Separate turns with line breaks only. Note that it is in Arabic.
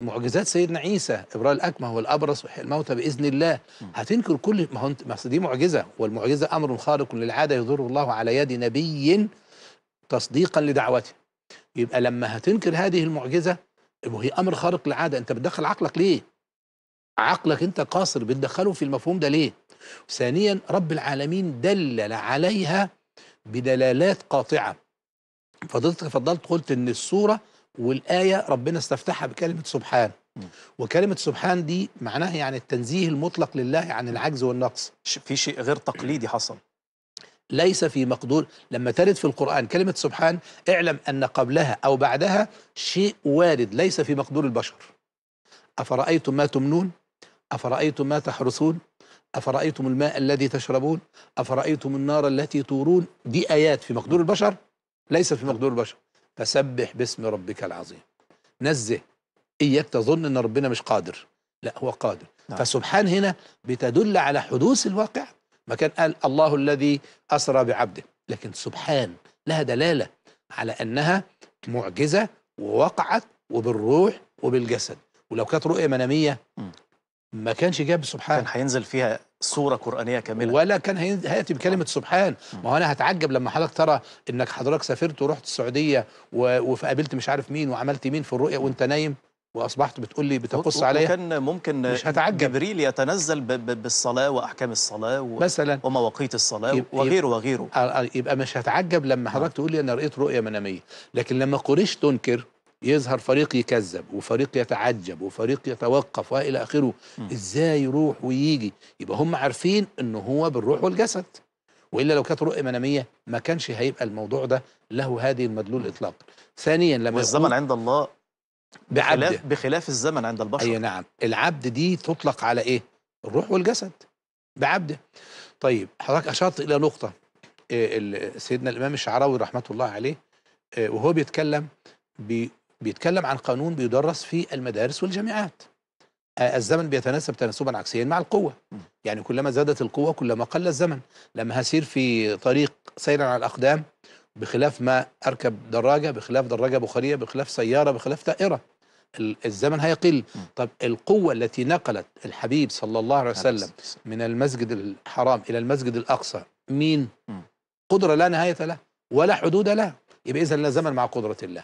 معجزات سيدنا عيسى ابراء الاكمه والابرص وحي الموتى باذن الله هتنكر كل ما هو ما دي معجزه والمعجزه امر خارق للعاده يضره الله على يد نبي تصديقا لدعوته يبقى لما هتنكر هذه المعجزه وهي امر خارق للعاده انت بتدخل عقلك ليه؟ عقلك انت قاصر بتدخله في المفهوم ده ليه؟ ثانيا رب العالمين دلل عليها بدلالات قاطعه فضلت فضلت قلت ان الصوره والآية ربنا استفتحها بكلمة سبحان وكلمة سبحان دي معناها يعني التنزيه المطلق لله عن العجز والنقص في شيء غير تقليدي حصل ليس في مقدور لما ترد في القرآن كلمة سبحان اعلم أن قبلها أو بعدها شيء وارد ليس في مقدور البشر أفرأيتم ما تمنون أفرأيتم ما تحرسون أفرأيتم الماء الذي تشربون أفرأيتم النار التي تورون دي آيات في مقدور البشر ليس في مقدور البشر فسبح باسم ربك العظيم نزه إياك تظن أن ربنا مش قادر لا هو قادر نعم. فسبحان هنا بتدل على حدوث الواقع ما كان قال الله الذي أسرى بعبده لكن سبحان لها دلالة على أنها معجزة ووقعت وبالروح وبالجسد ولو كانت رؤية منامية ما كانش جاب سبحان كان هينزل فيها صورة قرآنية كاملة ولا كان هيأتي بكلمة سبحان ما هو أنا هتعجب لما حضرتك ترى إنك حضرتك سافرت ورحت السعودية وقابلت مش عارف مين وعملت مين في الرؤية وأنت نايم واصبحت بتقول لي بتقص عليا كان ممكن مش هتعجب جبريل يتنزل بالصلاه واحكام الصلاه و... مثلا ومواقيت الصلاه يبقى وغيره وغيره يبقى مش هتعجب لما حضرتك تقول لي انا رأيت رؤيه مناميه لكن لما قريش تنكر يظهر فريق يكذب وفريق يتعجب وفريق يتوقف والى اخره م. ازاي يروح ويجي يبقى هم عارفين ان هو بالروح والجسد والا لو كانت رؤيه مناميه ما كانش هيبقى الموضوع ده له هذه المدلول اطلاقا ثانيا لما الزمن عند الله بخلاف, بخلاف الزمن عند البشر اي نعم العبد دي تطلق على ايه الروح والجسد بعبده طيب حضرتك اشرت الى نقطه آه، سيدنا الامام الشعراوي رحمه الله عليه آه، وهو بيتكلم بيتكلم عن قانون بيدرس في المدارس والجامعات آه، الزمن بيتناسب تناسبا عكسيا مع القوة يعني كلما زادت القوة كلما قل الزمن لما هسير في طريق سيرا على الأقدام بخلاف ما أركب دراجة بخلاف دراجة بخارية بخلاف سيارة بخلاف طائرة الزمن هيقل طب القوة التي نقلت الحبيب صلى الله عليه وسلم من المسجد الحرام إلى المسجد الأقصى مين قدرة لا نهاية لها ولا حدود لها يبقى إذا لا زمن مع قدرة الله